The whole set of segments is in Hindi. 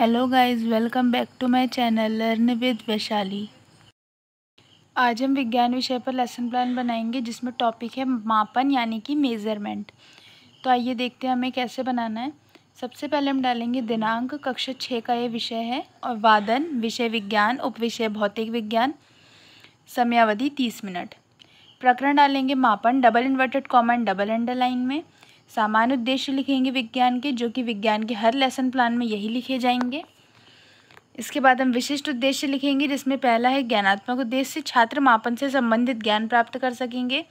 hello guys welcome back to my channel learn with Vaishali आज हम विज्ञान विषय पर लेसन प्लान बनाएंगे जिसमें टॉपिक है मापन यानी कि मेज़रमेंट तो आइए देखते हैं हमें कैसे बनाना है सबसे पहले हम डालेंगे दिनांक कक्षा छः का ये विषय है और वादन विषय विज्ञान उप विषय भौतिक विज्ञान समयावधि तीस मिनट प्रकरण डालेंगे मापन double inverted comma double underline में सामान्य उद्देश्य लिखेंगे विज्ञान के जो कि विज्ञान के हर लेसन प्लान में यही लिखे जाएंगे इसके बाद हम विशिष्ट उद्देश्य लिखेंगे जिसमें पहला है ज्ञानात्मक उद्देश्य छात्र मापन से संबंधित ज्ञान प्राप्त कर सकेंगे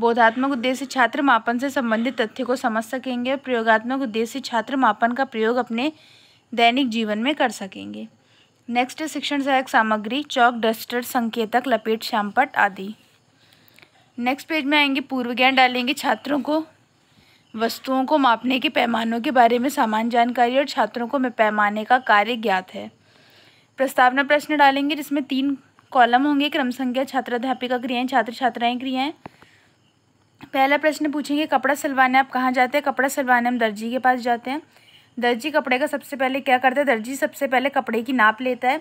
बोधात्मक उद्देश्य छात्र मापन से संबंधित तथ्य को समझ सकेंगे और प्रयोगात्मक उद्देश्य छात्र मापन का प्रयोग अपने दैनिक जीवन में कर सकेंगे नेक्स्ट है शिक्षण सहायक सामग्री चौक डस्टर संकेतक लपेट श्यामपट आदि नेक्स्ट पेज में आएंगे पूर्व ज्ञान डालेंगे छात्रों को वस्तुओं को मापने के पैमानों के बारे में सामान्य जानकारी और छात्रों को पैमाने का कार्य ज्ञात है प्रस्तावना प्रश्न डालेंगे जिसमें तीन कॉलम होंगे क्रम संख्या छात्र अध्यापिका छात्र छात्राएँ क्रियाएँ पहला प्रश्न पूछेंगे कपड़ा सिलवाने आप कहाँ जाते हैं कपड़ा सिलवाने हम दर्जी के पास जाते हैं दर्जी कपड़े का सबसे पहले क्या करता है दर्जी सबसे पहले कपड़े की नाप लेता है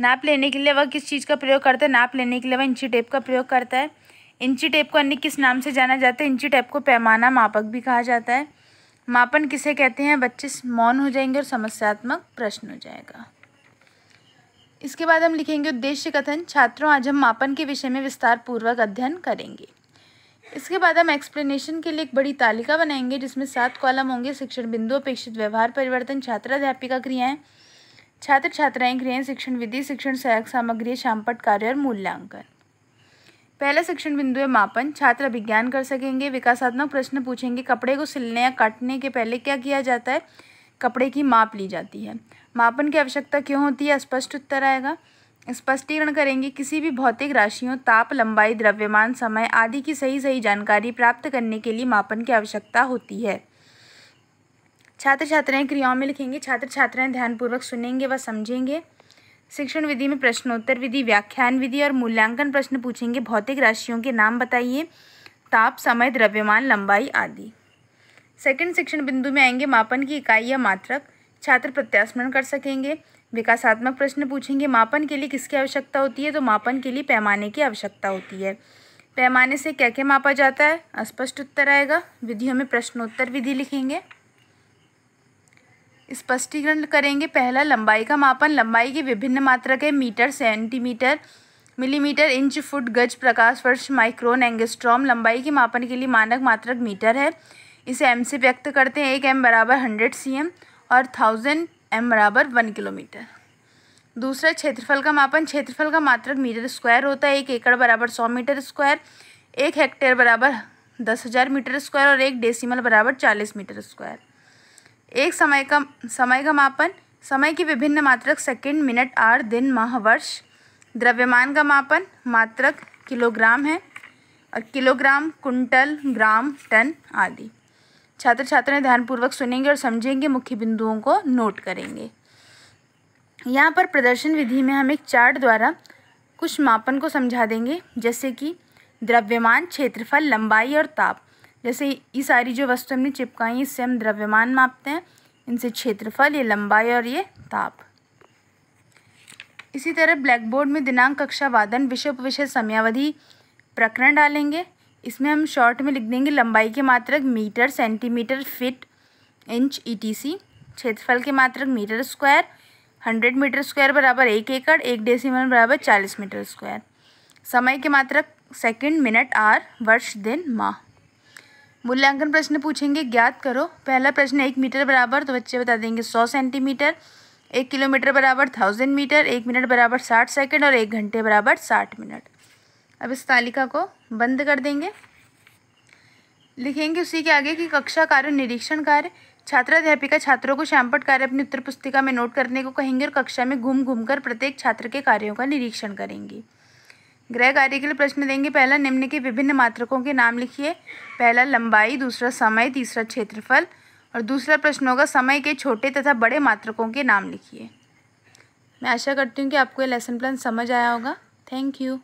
नाप लेने के लिए वह किस चीज़ का प्रयोग करता है नाप लेने के लिए वह इंची टेप का प्रयोग करता है इंची टेप को अन्य किस नाम से जाना जाता है इंची टेप को पैमाना मापक भी कहा जाता है मापन किसे कहते हैं बच्चे मौन हो जाएंगे और समस्यात्मक प्रश्न हो जाएगा इसके बाद हम लिखेंगे उद्देश्य कथन छात्रों आज हम मापन के विषय में विस्तार पूर्वक अध्ययन करेंगे इसके बाद हम एक्सप्लेनेशन के लिए एक बड़ी तालिका बनाएंगे जिसमें सात कॉलम होंगे शिक्षण बिंदु अपेक्षित व्यवहार परिवर्तन छात्र अध्यापिका क्रियाएं छात्र छात्राएं क्रियाएं शिक्षण विधि शिक्षण सहायक सामग्री शामपट कार्य और मूल्यांकन पहला शिक्षण बिंदु है मापन छात्र अभिज्ञान कर सकेंगे विकासात्मक प्रश्न पूछेंगे कपड़े को सिलने या काटने के पहले क्या किया जाता है कपड़े की माप ली जाती है मापन की आवश्यकता क्यों होती है स्पष्ट उत्तर आएगा स्पष्टीकरण करेंगे किसी भी भौतिक राशियों ताप लंबाई द्रव्यमान समय आदि की सही सही जानकारी प्राप्त करने के लिए मापन की आवश्यकता होती है छात्र छात्राएं क्रियाओं में लिखेंगे छात्र छात्राएं ध्यानपूर्वक सुनेंगे व समझेंगे शिक्षण विधि में प्रश्नोत्तर विधि व्याख्यान विधि और मूल्यांकन प्रश्न पूछेंगे भौतिक राशियों के नाम बताइए ताप समय द्रव्यमान लंबाई आदि सेकंड शिक्षण बिंदु में आएंगे मापन की इकाई या मात्रक छात्र प्रत्यास्मरण कर सकेंगे विकासात्मक प्रश्न पूछेंगे मापन के लिए किसकी आवश्यकता होती है तो मापन के लिए पैमाने की आवश्यकता होती है पैमाने से क्या क्या मापा जाता है अस्पष्ट उत्तर आएगा विधियों में प्रश्नोत्तर विधि लिखेंगे स्पष्टीकरण करेंगे पहला लंबाई का मापन लंबाई की विभिन्न मात्रा है metre centimetre millimetre inch foot गज प्रकाश वर्ष माइक्रोन एंगस्ट्रॉम लंबाई के मापन के लिए मानक मात्रक मीटर है इसे एम से व्यक्त करते हैं एक एम बराबर हंड्रेड सी एम और थाउजेंड एम बराबर वन किलोमीटर दूसरा क्षेत्रफल का मापन क्षेत्रफल का मात्रक मीटर स्क्वायर होता है एक एकड़ बराबर सौ मीटर स्क्वायर एक हेक्टेयर बराबर दस हज़ार मीटर स्क्वायर और एक डेसिमल बराबर चालीस मीटर स्क्वायर एक समय का समय का मापन समय की विभिन्न मात्रक सेकंड, मिनट आर दिन माह वर्ष द्रव्यमान का मापन मात्रक किलोग्राम है और किलोग्राम कुंटल ग्राम टन आदि छात्र छात्राएँ ध्यानपूर्वक सुनेंगे और समझेंगे मुख्य बिंदुओं को नोट करेंगे यहाँ पर प्रदर्शन विधि में हम एक चार्ट द्वारा कुछ मापन को समझा देंगे जैसे कि द्रव्यमान क्षेत्रफल लंबाई और ताप जैसे ये सारी जो वस्तु हमने चिपकाई इससे हम द्रव्यमान मापते हैं इनसे क्षेत्रफल ये लंबाई और ये ताप इसी तरह ब्लैक बोर्ड में दिनांक कक्षा वादन विषय उपविषय समयावधि प्रकरण डालेंगे इसमें हम शॉर्ट में लिख देंगे लंबाई के मात्रक metre centimetre feet inch etc e क्षेत्रफल के मात्रक metre square hundred metre square बराबर एक एकड़ एक डेसीमल बराबर चालीस मीटर स्क्वायर समय के मात्रक सेकंड मिनट आर वर्ष दिन माह मूल्यांकन प्रश्न पूछेंगे ज्ञात करो पहला प्रश्न एक मीटर बराबर तो बच्चे बता देंगे सौ सेंटीमीटर एक किलोमीटर बराबर थाउजेंड मीटर एक मिनट बराबर साठ सेकेंड और एक घंटे बराबर साठ मिनट अब इस तालिका को बंद कर देंगे लिखेंगे उसी के आगे कि कक्षा कार्य निरीक्षण कार्य छात्र अध्यापिका छात्रों को श्यामपट कार्य अपनी उत्तर पुस्तिका में नोट करने को कहेंगे और कक्षा में घूम घूम कर प्रत्येक छात्र के कार्यों का निरीक्षण करेंगी गृह कार्य के लिए प्रश्न देंगे पहला निम्न के विभिन्न मात्रकों के नाम लिखिए पहला लंबाई दूसरा समय तीसरा क्षेत्रफल और दूसरा प्रश्न होगा समय के छोटे तथा बड़े मात्रकों के नाम लिखिए मैं आशा करती हूँ कि आपको ये लेसन प्लान समझ आया होगा थैंक यू